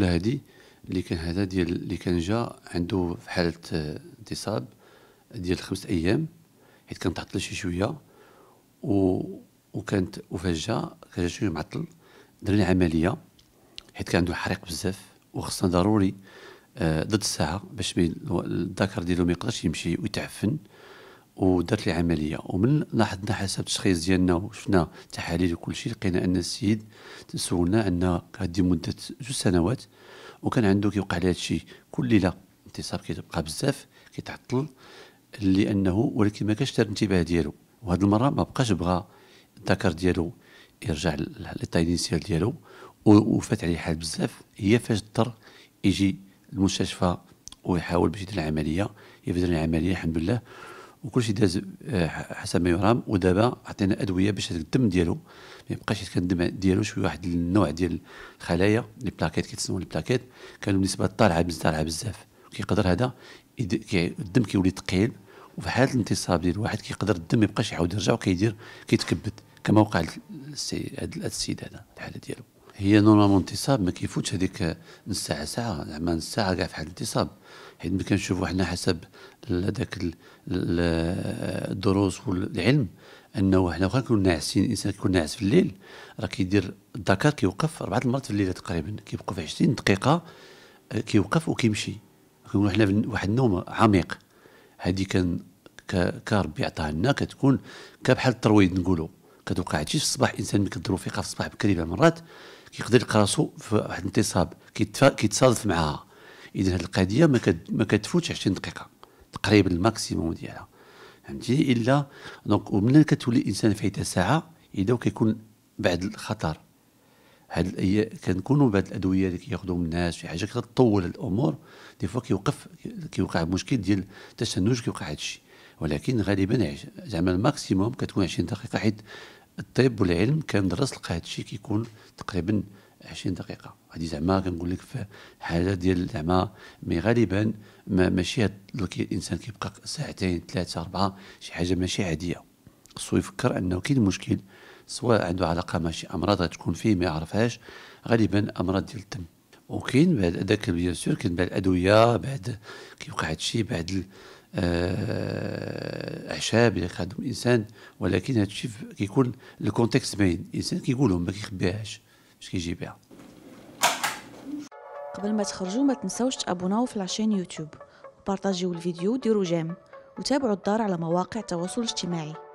هادي اللي كان هذا ديال اللي كان جا عنده في حاله انتصاب ديال خمس ايام حيت كان تعطل شي شويه و وكانت وفجاه كان شويه معطل درنا عمليه حيت كان عنده حريق بزاف وخصنا ضروري آه، ضد الساعه باش الذكر ديالو ما يقدرش يمشي ويتعفن ودارت لي عمليه ومن لاحظنا حسب التشخيص ديالنا وشفنا تحاليل وكل شيء لقينا ان السيد تسولنا ان هذه مده جوج سنوات وكان عنده كيوقع ليه هادشي كل ليله انتصاب كيبقى بزاف كيتعطل لانه ولكن ما كانش دار الانتباه ديالو وهاد المره ما بقاش بغى الذكر ديالو يرجع للتاينيسيال ديالو وفات عليه حال بزاف هي فاش اضطر يجي المستشفى ويحاول باش يدير العمليه هي العمليه الحمد لله وكل شيء داز آه، حسب ما يرام ودابا عطينا ادويه باش الدم ديالو ما يبقاش كان الدم ديالو شويه واحد النوع ديال الخلايا لي بلاكيت كيتسموا لي بلاكيت كانوا بالنسبه طالعه بزاف طالعه بزاف كيقدر هذا الدم كيولي ثقيل وفي حاله الانتصاب ديال الواحد كيقدر الدم ما يبقاش يعاود يرجع وكيدير كيتكبد كما وقع هذا السيد هذا الحاله ديالو هي نورمالمون انتصاب ما كيفوتش هذيك نص ساعه ساعه زعما نص ساعه كاع في حال الانتصاب حيت ملي كنشوفوا حنا حسب هذاك الدروس والعلم انه حنا واخا كنكون ناعسين الانسان كيكون ناعس في الليل راه كيدير الدكار كيوقف اربعه المرات في الليل تقريبا كيبقى في 20 دقيقه آه، كيوقف وكيمشي كنقولوا حنا واحد النوم عميق هذه كان كربي يعطيها لنا كتكون كبحال الترويد نقولوا كتوقع هادشي في الصباح الانسان ملي كدير في الصباح بكري مرات كيقدر يلقى راسو في واحد الانتصاب كيتصادف معاها اذا هذه القضيه ما ما كتفوتش 20 دقيقه تقريبا الماكسيموم ديالها فهمتيني الا دونك ومن كتولي الانسان فايته ساعه الا كيكون بعد الخطر هاد الايام كنكونوا بعد الادويه اللي كياخذوا من الناس شي حاجه كتطول الامور دي فوا كيوقف كيوقع مشكل ديال التشنج كيوقع هادشي ولكن غالبا زعما الماكسيموم كتكون 20 دقيقه حيت الطب والعلم كندرس لقى هذا الشيء كيكون تقريبا 20 دقيقه هادي زعما كنقول لك في حاله ديال زعما مي غالبا ما ماشي الانسان كيبقى ساعتين ثلاثه اربعه شي حاجه ماشي عاديه خصو يفكر انه كاين مشكل سواء عنده علاقه مع شي امراض غتكون فيه ما يعرفهاش غالبا امراض ديال الدم وكاين بعد هذاك بيان سور كاين بعد الادويه بعد كيوقع هادشي بعد آه، اعشاب خدم الانسان ولكن هذا الشيء كيكون الكونتكست باين الانسان كيقولهم ما كيخبيهاش باش بها قبل ما تخرجوا ما تنساوش تابوناو في لاشين يوتيوب وبارطاجيو الفيديو وديروا جيم وتابعوا الدار على مواقع التواصل الاجتماعي